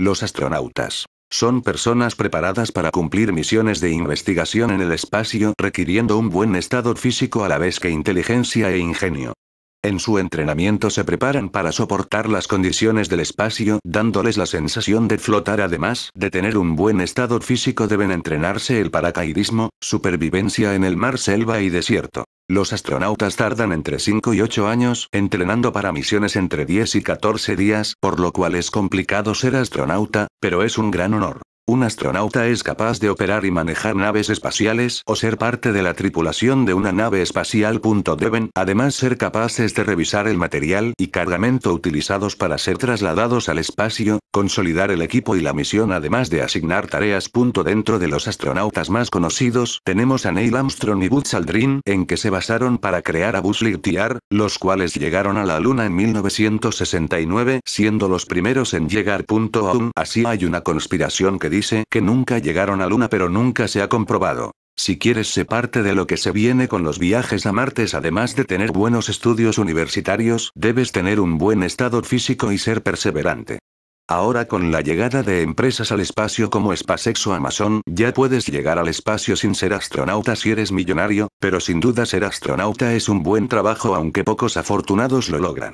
Los astronautas. Son personas preparadas para cumplir misiones de investigación en el espacio requiriendo un buen estado físico a la vez que inteligencia e ingenio. En su entrenamiento se preparan para soportar las condiciones del espacio, dándoles la sensación de flotar. Además de tener un buen estado físico, deben entrenarse el paracaidismo, supervivencia en el mar, selva y desierto. Los astronautas tardan entre 5 y 8 años entrenando para misiones entre 10 y 14 días, por lo cual es complicado ser astronauta, pero es un gran honor. Un astronauta es capaz de operar y manejar naves espaciales o ser parte de la tripulación de una nave espacial. Deben, además, ser capaces de revisar el material y cargamento utilizados para ser trasladados al espacio, Consolidar el equipo y la misión además de asignar tareas. Dentro de los astronautas más conocidos tenemos a Neil Armstrong y Buzz Aldrin en que se basaron para crear a Buzz Lightyear, los cuales llegaron a la Luna en 1969 siendo los primeros en llegar. Aún así hay una conspiración que dice que nunca llegaron a Luna pero nunca se ha comprobado. Si quieres ser parte de lo que se viene con los viajes a Marte además de tener buenos estudios universitarios, debes tener un buen estado físico y ser perseverante. Ahora con la llegada de empresas al espacio como SpaceX o Amazon, ya puedes llegar al espacio sin ser astronauta si eres millonario, pero sin duda ser astronauta es un buen trabajo aunque pocos afortunados lo logran.